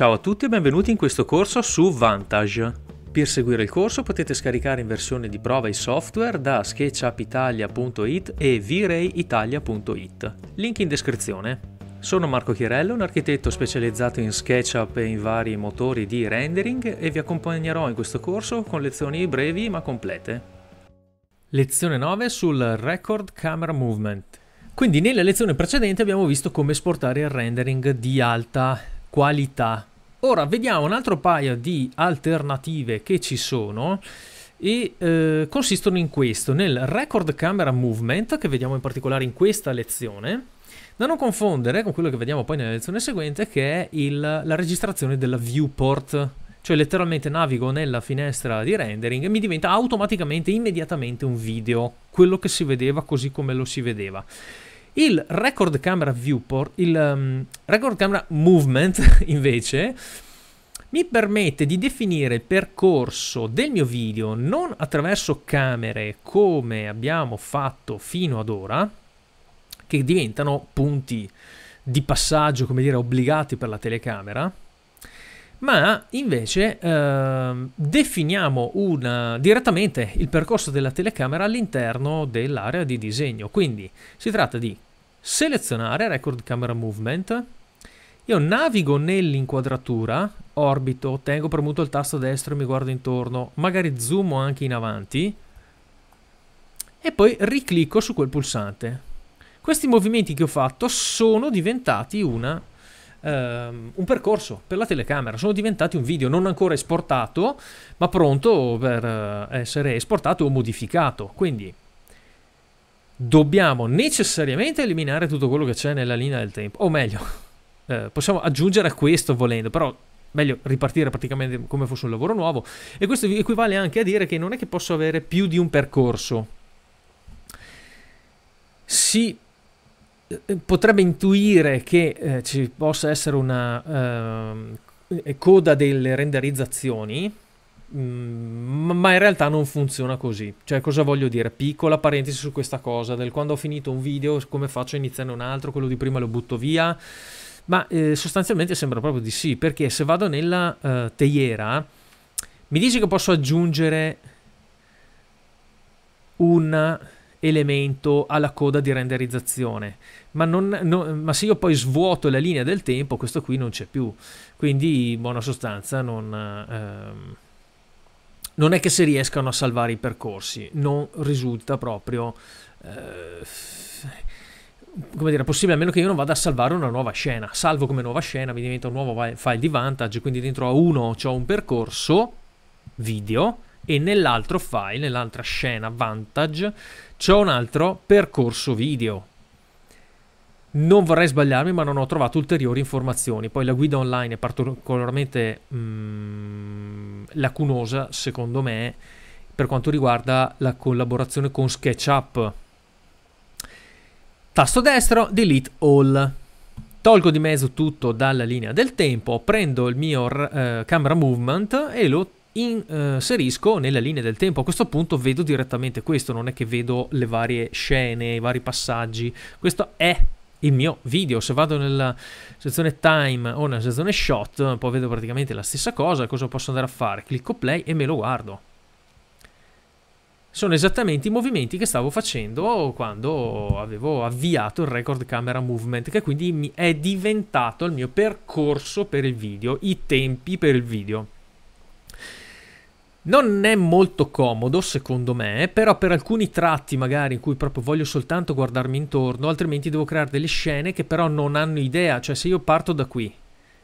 Ciao a tutti e benvenuti in questo corso su Vantage. Per seguire il corso potete scaricare in versione di prova i software da sketchupitalia.it e vrayitalia.it. Link in descrizione. Sono Marco Chirello, un architetto specializzato in SketchUp e in vari motori di rendering e vi accompagnerò in questo corso con lezioni brevi ma complete. Lezione 9 sul Record Camera Movement. Quindi nella lezione precedente abbiamo visto come esportare il rendering di alta qualità Ora vediamo un altro paio di alternative che ci sono e eh, consistono in questo, nel record camera movement che vediamo in particolare in questa lezione, da non confondere con quello che vediamo poi nella lezione seguente che è il, la registrazione della viewport, cioè letteralmente navigo nella finestra di rendering e mi diventa automaticamente, immediatamente un video, quello che si vedeva così come lo si vedeva. Il record camera viewport, il um, record camera movement invece mi permette di definire il percorso del mio video non attraverso camere come abbiamo fatto fino ad ora, che diventano punti di passaggio, come dire, obbligati per la telecamera, ma invece eh, definiamo una, direttamente il percorso della telecamera all'interno dell'area di disegno. Quindi si tratta di selezionare Record Camera Movement, io navigo nell'inquadratura, orbito, tengo premuto il tasto destro e mi guardo intorno, magari zoomo anche in avanti e poi riclicco su quel pulsante. Questi movimenti che ho fatto sono diventati una Ehm, un percorso per la telecamera, sono diventati un video non ancora esportato, ma pronto per eh, essere esportato o modificato. Quindi dobbiamo necessariamente eliminare tutto quello che c'è nella linea del tempo, o meglio, eh, possiamo aggiungere a questo volendo, però meglio ripartire praticamente come fosse un lavoro nuovo e questo equivale anche a dire che non è che posso avere più di un percorso. Si eh, potrebbe intuire che eh, ci possa essere una eh, coda delle renderizzazioni, mh, mm, ma in realtà non funziona così. Cioè, cosa voglio dire? Piccola parentesi su questa cosa, del quando ho finito un video, come faccio a iniziare un altro, quello di prima lo butto via. Ma eh, sostanzialmente sembra proprio di sì, perché se vado nella eh, teiera, mi dici che posso aggiungere una elemento alla coda di renderizzazione. Ma, non, non, ma, se io poi svuoto la linea del tempo, questo qui non c'è più. Quindi, in buona sostanza, non, ehm, non è che si riescano a salvare i percorsi, non risulta proprio. Eh, come dire, possibile a meno che io non vada a salvare una nuova scena. Salvo come nuova scena, mi diventa un nuovo file di vantage, quindi dentro a uno ho un percorso video e nell'altro file, nell'altra scena Vantage, c'è un altro percorso video. Non vorrei sbagliarmi, ma non ho trovato ulteriori informazioni. Poi la guida online è particolarmente mm, lacunosa, secondo me, per quanto riguarda la collaborazione con SketchUp. Tasto destro, delete all. Tolgo di mezzo tutto dalla linea del tempo, prendo il mio eh, camera movement e lo eh, inserisco nella linea del tempo. A questo punto vedo direttamente questo, non è che vedo le varie scene, i vari passaggi. Questo è il mio video. Se vado nella sezione time o nella sezione shot, poi vedo praticamente la stessa cosa. Cosa posso andare a fare? Clicco play e me lo guardo. Sono esattamente i movimenti che stavo facendo quando avevo avviato il record camera movement, che quindi è diventato il mio percorso per il video, i tempi per il video. Non è molto comodo, secondo me, però per alcuni tratti magari in cui proprio voglio soltanto guardarmi intorno, altrimenti devo creare delle scene che però non hanno idea, cioè se io parto da qui,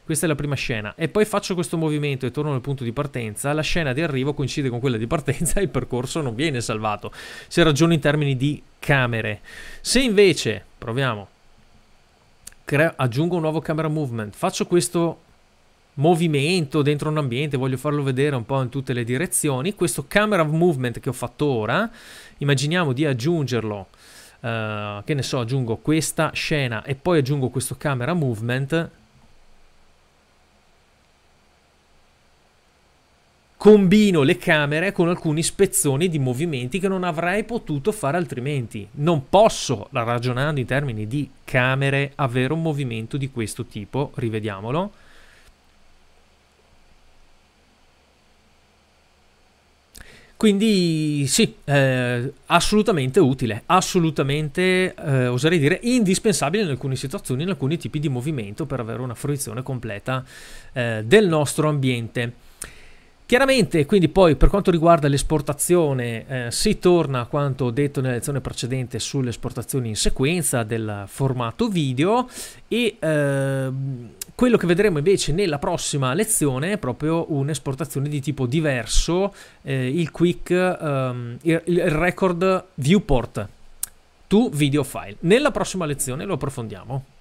questa è la prima scena, e poi faccio questo movimento e torno al punto di partenza, la scena di arrivo coincide con quella di partenza e il percorso non viene salvato, se ragiono in termini di camere. Se invece, proviamo, aggiungo un nuovo camera movement, faccio questo movimento dentro un ambiente, voglio farlo vedere un po' in tutte le direzioni. Questo camera movement che ho fatto ora, immaginiamo di aggiungerlo, uh, che ne so, aggiungo questa scena e poi aggiungo questo camera movement. Combino le camere con alcuni spezzoni di movimenti che non avrei potuto fare altrimenti. Non posso, ragionando in termini di camere, avere un movimento di questo tipo, rivediamolo Quindi sì, eh, assolutamente utile, assolutamente eh, oserei dire indispensabile in alcune situazioni, in alcuni tipi di movimento per avere una fruizione completa eh, del nostro ambiente. Chiaramente, quindi poi per quanto riguarda l'esportazione, eh, si torna a quanto detto nella lezione precedente sulle esportazioni in sequenza del formato video e ehm, quello che vedremo invece nella prossima lezione è proprio un'esportazione di tipo diverso, eh, il quick, ehm, il, il record viewport to video file. Nella prossima lezione lo approfondiamo.